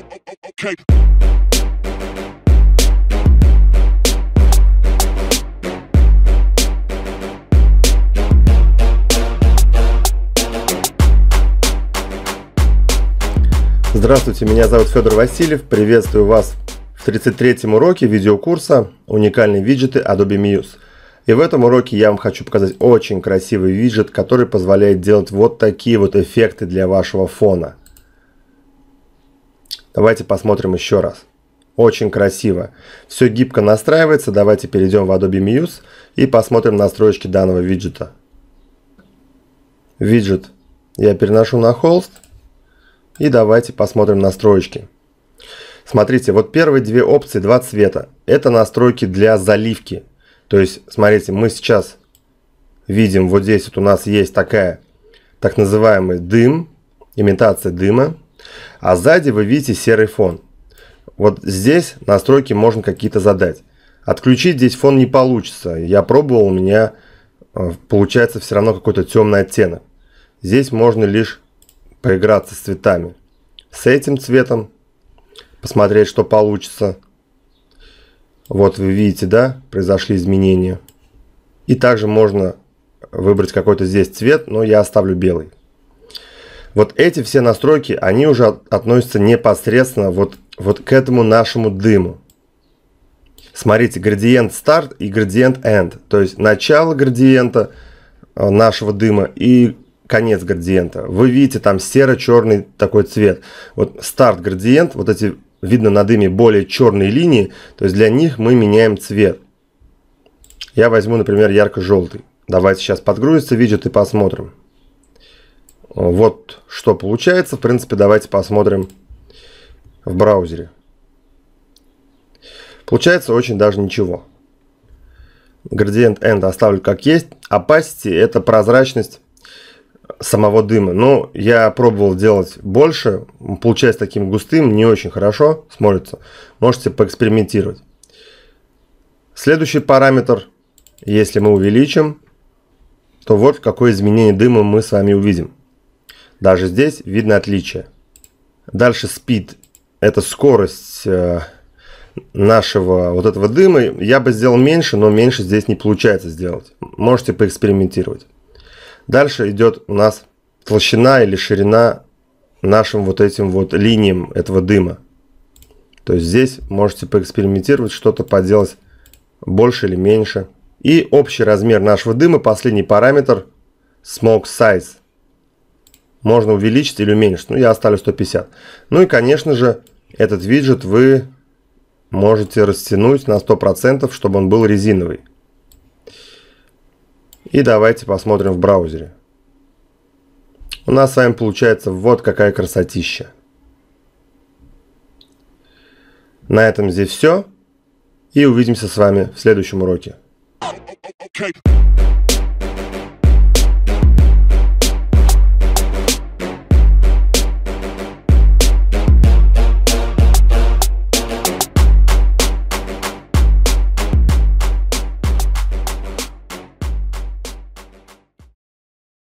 Okay. Здравствуйте, меня зовут Федор Васильев. Приветствую вас в 33-м уроке видеокурса «Уникальные виджеты Adobe Muse». И в этом уроке я вам хочу показать очень красивый виджет, который позволяет делать вот такие вот эффекты для вашего фона. Давайте посмотрим еще раз. Очень красиво. Все гибко настраивается. Давайте перейдем в Adobe Muse и посмотрим настройки данного виджета. Виджет я переношу на холст. И давайте посмотрим настройки. Смотрите, вот первые две опции, два цвета. Это настройки для заливки. То есть, смотрите, мы сейчас видим, вот здесь вот у нас есть такая, так называемый дым, имитация дыма а сзади вы видите серый фон. Вот здесь настройки можно какие-то задать. Отключить здесь фон не получится. Я пробовал, у меня э, получается все равно какой-то темный оттенок. Здесь можно лишь поиграться с цветами. С этим цветом посмотреть, что получится. Вот вы видите, да, произошли изменения. И также можно выбрать какой-то здесь цвет, но я оставлю белый. Вот эти все настройки, они уже относятся непосредственно вот, вот к этому нашему дыму. Смотрите, градиент старт и градиент end, то есть начало градиента э, нашего дыма и конец градиента. Вы видите там серо-черный такой цвет. Вот старт градиент, вот эти видно на дыме более черные линии, то есть для них мы меняем цвет. Я возьму, например, ярко-желтый. Давайте сейчас подгрузится виджет и посмотрим. Вот что получается. В принципе, давайте посмотрим в браузере. Получается очень даже ничего. Градиент End оставлю как есть. Opacity – это прозрачность самого дыма. Но ну, я пробовал делать больше. Получается таким густым, не очень хорошо смотрится. Можете поэкспериментировать. Следующий параметр, если мы увеличим, то вот какое изменение дыма мы с вами увидим. Даже здесь видно отличие. Дальше speed. Это скорость э, нашего вот этого дыма. Я бы сделал меньше, но меньше здесь не получается сделать. Можете поэкспериментировать. Дальше идет у нас толщина или ширина нашим вот этим вот линиям этого дыма. То есть здесь можете поэкспериментировать, что-то поделать больше или меньше. И общий размер нашего дыма, последний параметр, smoke size можно увеличить или уменьшить. Ну, я оставлю 150. Ну и, конечно же, этот виджет вы можете растянуть на 100%, чтобы он был резиновый. И давайте посмотрим в браузере. У нас с вами получается вот какая красотища. На этом здесь все. И увидимся с вами в следующем уроке.